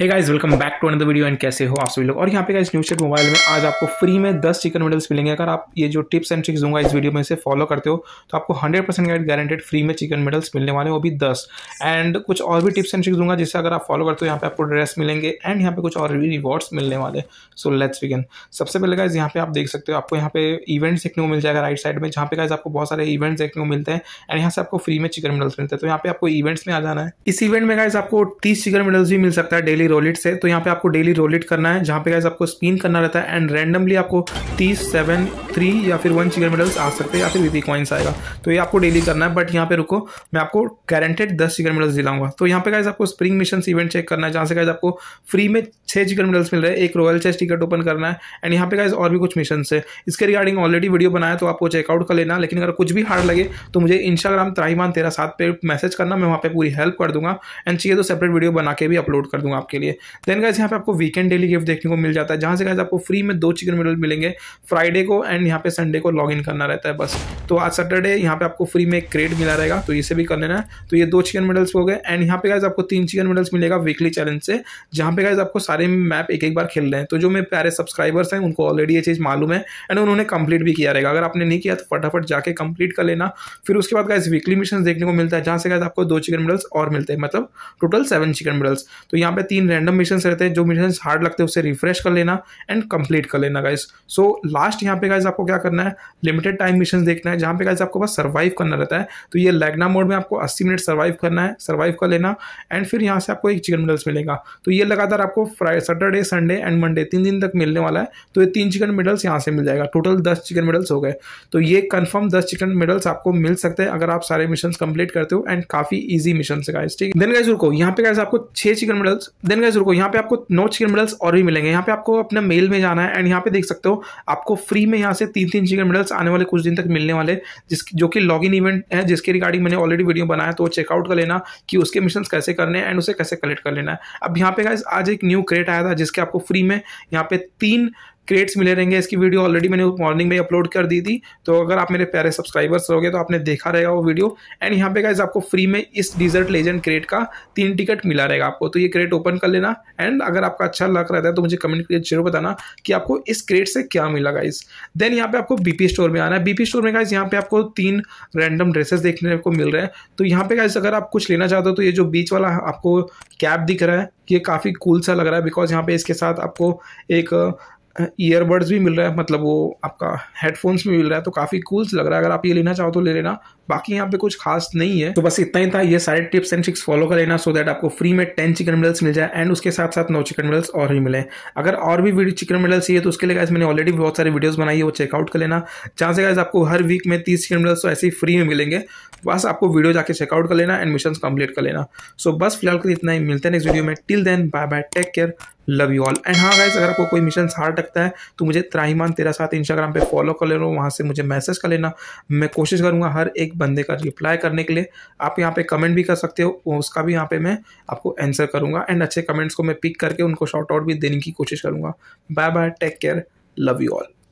hey guys welcome back to another video and कैसे हो आप सभी लोग और यहाँ पे गाइस न्यू सेट मोबाइल में आज आपको फ्री में 10 चिकन नूडल्स मिलेंगे अगर आप ये जो टिप्स एंड ट्रिक्स दूंगा इस वीडियो में से फॉलो करते हो तो आपको 100 परसेंट गाइड गारंटेड फ्री में चिकन नूडल्स मिलने वाले वो भी 10 एंड कुछ और भी टिप्स एंड ट्रिक्स दूंगा जिससे अगर आप फॉलो करते हो यहाँ पे आपको ड्रेस मिलेंगे एंड यहाँ पे कुछ और भी रिवॉर्ड्स मिलने वाले सो लेट्स बिगन सबसे पहले गाइज यहाँ पे आप देख सकते हो आपको यहाँ पे इवेंट्स देखने को मिल जाएगा राइट साइड में जहाँ पे गाइज आपको बहुत सारे इवेंट्स देखने को मिलते हैं एंड यहाँ से आपको फ्री में चिकन मेडल्स मिलते हैं तो यहाँ पे आपको इवेंट्स में आ जाना है इस इवेंट में गाइज आपको तीस चिकन मेडल्स भी मिल सकता है डेली डेली रोलिट से तो यहाँ पे आपको डेली रोलिट करना है जहाँ पे गैस आपको स्पिन करना रहता है एंड रैंडमली आपको तीस सेवन थ्री या फिर वन चिकन मेडल्स आ सकते हैं या फिर वीपी कॉइन्स आएगा तो ये आपको डेली करना है बट यहाँ पे रुको मैं आपको गारंटेड दस चिकन मेडल्स दिलाऊंगा तो यहाँ पे गैस आपको स्प्रिंग मिशन इवेंट चेक करना है जहाँ से गैस आपको फ्री में छः चिकन मेडल्स मिल रहे हैं एक रॉयल चेस्ट टिकट ओपन करना है एंड यहाँ पे गैस और भी कुछ मिशन है इसके रिगार्डिंग ऑलरेडी वीडियो बनाया तो आपको चेकआउट कर लेना लेकिन अगर कुछ भी हार्ड लगे तो मुझे इंस्टाग्राम त्राहीमान तेरा साथ पे मैसेज करना मैं वहाँ पे पूरी हेल्प कर दूंगा एंड चाहिए तो सेपरेट वीडियो बना के भी अपलोड कर दूंगा आपके आपके लिए देन गाइज यहाँ पे आपको वीकेंड डेली गिफ्ट देखने को मिल जाता है जहाँ से गाइज आपको फ्री में दो चिकन नूडल मिलेंगे फ्राइडे को एंड यहाँ पे संडे को लॉग इन करना रहता है बस तो आज सैटरडे यहाँ पे आपको फ्री में एक क्रेड मिला रहेगा तो इसे भी कर लेना है तो ये दो चिकन मेडल्स हो गए एंड यहाँ पे गाइज आपको तीन चिकन मेडल्स मिलेगा वीकली चैलेंज से जहाँ पे गाइज आपको सारे मैप एक एक बार खेल रहे हैं तो जो मेरे प्यारे सब्सक्राइबर्स हैं उनको ऑलरेडी ये चीज़ मालूम है एंड उन्होंने कंप्लीट भी किया रहेगा अगर आपने नहीं किया तो फटाफट जाके कंप्लीट कर लेना फिर उसके बाद गाइज वीकली मिशन देखने को मिलता है जहाँ से गाइज आपको दो चिकन मेडल्स और मिलते हैं मतलब टोटल सेवन चिकन मेडल्स तो यहाँ पे तीन तीन रैंडम मिशन रहते हैं जो मिशन हार्ड लगते हैं उसे रिफ्रेश कर लेना एंड कंप्लीट कर लेना गाइज सो लास्ट यहाँ पे गाइज आपको क्या करना है लिमिटेड टाइम मिशन देखना है जहाँ पे गाइज आपको बस सर्वाइव करना रहता है तो ये लैगना मोड में आपको अस्सी मिनट सर्वाइव करना है सर्वाइव कर लेना एंड फिर यहाँ से आपको एक चिकन मेडल्स मिलेगा तो ये लगातार आपको सैटरडे संडे एंड मंडे तीन दिन तक मिलने वाला है तो ये तीन चिकन मेडल्स यहाँ से मिल जाएगा टोटल दस चिकन मेडल्स हो गए तो ये कन्फर्म दस चिकन मेडल्स आपको मिल सकते हैं अगर आप सारे मिशन कंप्लीट करते हो एंड काफी ईजी मिशन से गाइज ठीक है देन गाइज रुको यहाँ पे गाइज आपको छह चिकन मेडल्स देन गैस रुको यहाँ पे आपको नोट चिकन मेडल्स और भी मिलेंगे यहाँ पे आपको अपने मेल में जाना है एंड यहाँ पे देख सकते हो आपको फ्री में यहाँ से तीन तीन चिकन मेडल्स आने वाले कुछ दिन तक मिलने वाले जिस जो कि लॉग इन इवेंट है जिसके रिगार्डिंग मैंने ऑलरेडी वीडियो बनाया तो वो चेकआउट कर लेना कि उसके मिशन कैसे करने हैं एंड उसे कैसे कलेक्ट कर लेना है अब यहाँ पे गाइज आज एक न्यू क्रेट आया था जिसके आपको फ्री में यहाँ पे तीन क्रेट्स मिले रहेंगे इसकी वीडियो ऑलरेडी मैंने मॉर्निंग में अपलोड कर दी थी तो अगर आप मेरे प्यारे सब्सक्राइबर्स रहोगे तो आपने देखा रहेगा वो वीडियो एंड यहाँ पे गाइज आपको फ्री में इस डिजर्ट लेजेंड क्रेट का तीन टिकट मिला रहेगा आपको तो ये क्रेट ओपन कर लेना एंड अगर आपका अच्छा लग रहा है तो मुझे कमेंट करके जरूर बताना कि आपको इस क्रेट से क्या मिला गाइज देन यहाँ पे आपको बीपी स्टोर में आना है बीपी स्टोर में गाइज यहाँ पे आपको तीन रैंडम ड्रेसेस देखने को मिल रहे हैं तो यहाँ पे गाइज अगर आप कुछ लेना चाहते हो तो ये जो बीच वाला आपको कैप दिख रहा है ये काफ़ी कूल सा लग रहा है बिकॉज यहाँ पे इसके साथ आपको एक ईयरबड्स भी मिल रहा है मतलब वो आपका हेडफोन्स भी मिल रहा है तो काफ़ी कूल्स लग रहा है अगर आप ये लेना चाहो तो ले लेना बाकी यहाँ पे कुछ खास नहीं है तो बस इतना ही था ये सारे टिप्स एंड ट्रिक्स फॉलो कर लेना सो दैट आपको फ्री में टेन चिकन मिडल्स मिल जाए एंड उसके साथ साथ नौ चिकन मिडल्स और ही मिले अगर और भी वीडियो चिकन मेडल्स चाहिए तो उसके लिए गाइज मैंने ऑलरेडी बहुत सारी वीडियोस बनाई है वो चेकआउट कर लेना जहाँ से गाइज आपको हर वीक में तीस चिकन मिडल्स तो ऐसे ही फ्री में मिलेंगे बस आपको वीडियो जाकर चेकआउट कर लेना एंड मिशन कंप्लीट कर लेना सो so बस फिलहाल के इतना ही मिलते हैं नेक्स्ट वीडियो में till then bye bye take care love you all and हाँ गाइज अगर आपको कोई मिशन हार्ड लगता है तो मुझे त्राहीमान तेरा साथ इंस्टाग्राम पे फॉलो कर ले रहा हूँ वहाँ से मुझे मैसेज कर लेना मैं कोशिश करूँगा हर एक बंदे का रिप्लाई करने के लिए आप यहाँ पे कमेंट भी कर सकते हो उसका भी यहाँ पे मैं आपको आंसर करूँगा एंड अच्छे कमेंट्स को मैं पिक करके उनको शॉर्ट आउट भी देने की कोशिश करूँगा bye bye take care love you all